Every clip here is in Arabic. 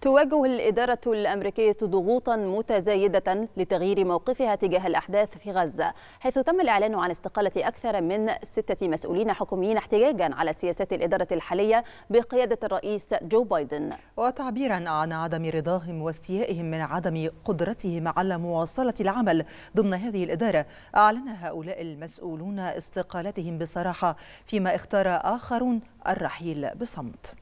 تواجه الإدارة الأمريكية ضغوطا متزايدة لتغيير موقفها تجاه الأحداث في غزة حيث تم الإعلان عن استقالة أكثر من ستة مسؤولين حكوميين احتجاجا على سياسات الإدارة الحالية بقيادة الرئيس جو بايدن وتعبيرا عن عدم رضاهم واستيائهم من عدم قدرتهم على مواصلة العمل ضمن هذه الإدارة أعلن هؤلاء المسؤولون استقالتهم بصراحة فيما اختار آخرون الرحيل بصمت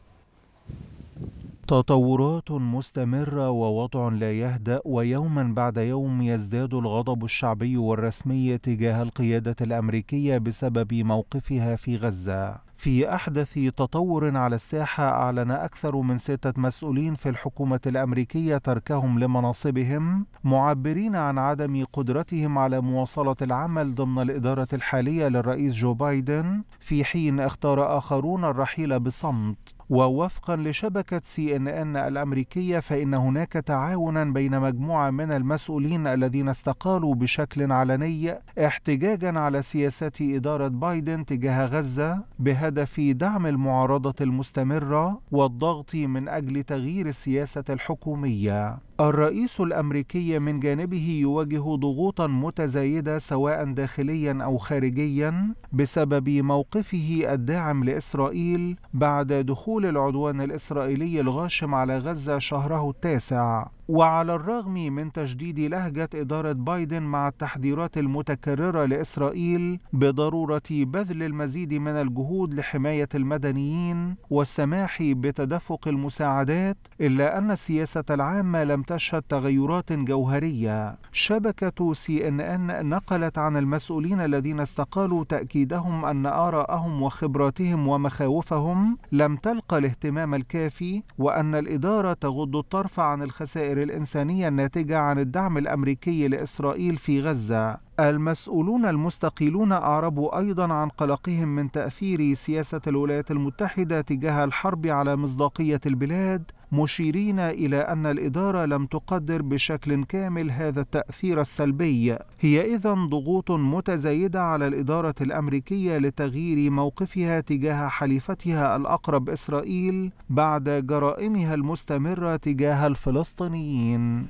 تطورات مستمرة ووضع لا يهدأ ويوما بعد يوم يزداد الغضب الشعبي والرسمي تجاه القيادة الأمريكية بسبب موقفها في غزة. في أحدث تطور على الساحة أعلن أكثر من ستة مسؤولين في الحكومة الأمريكية تركهم لمناصبهم معبرين عن عدم قدرتهم على مواصلة العمل ضمن الإدارة الحالية للرئيس جو بايدن في حين اختار آخرون الرحيل بصمت ووفقا لشبكة سي ان ان الأمريكية فإن هناك تعاونا بين مجموعة من المسؤولين الذين استقالوا بشكل علني احتجاجا على سياسات إدارة بايدن تجاه غزة بهدف دعم المعارضة المستمرة والضغط من أجل تغيير السياسة الحكومية الرئيس الامريكي من جانبه يواجه ضغوطا متزايده سواء داخليا او خارجيا بسبب موقفه الداعم لاسرائيل بعد دخول العدوان الاسرائيلي الغاشم على غزه شهره التاسع وعلى الرغم من تشديد لهجة إدارة بايدن مع التحذيرات المتكررة لإسرائيل بضرورة بذل المزيد من الجهود لحماية المدنيين والسماح بتدفق المساعدات إلا أن السياسة العامة لم تشهد تغيرات جوهرية شبكة سي إن إن نقلت عن المسؤولين الذين استقالوا تأكيدهم أن آراءهم وخبراتهم ومخاوفهم لم تلقى الاهتمام الكافي وأن الإدارة تغض الطرف عن الخسائر الخسائر الإنسانية الناتجة عن الدعم الأمريكي لإسرائيل في غزة المسؤولون المستقيلون أعربوا أيضا عن قلقهم من تأثير سياسة الولايات المتحدة تجاه الحرب على مصداقية البلاد مشيرين إلى أن الإدارة لم تقدر بشكل كامل هذا التأثير السلبي هي إذا ضغوط متزايدة على الإدارة الأمريكية لتغيير موقفها تجاه حليفتها الأقرب إسرائيل بعد جرائمها المستمرة تجاه الفلسطينيين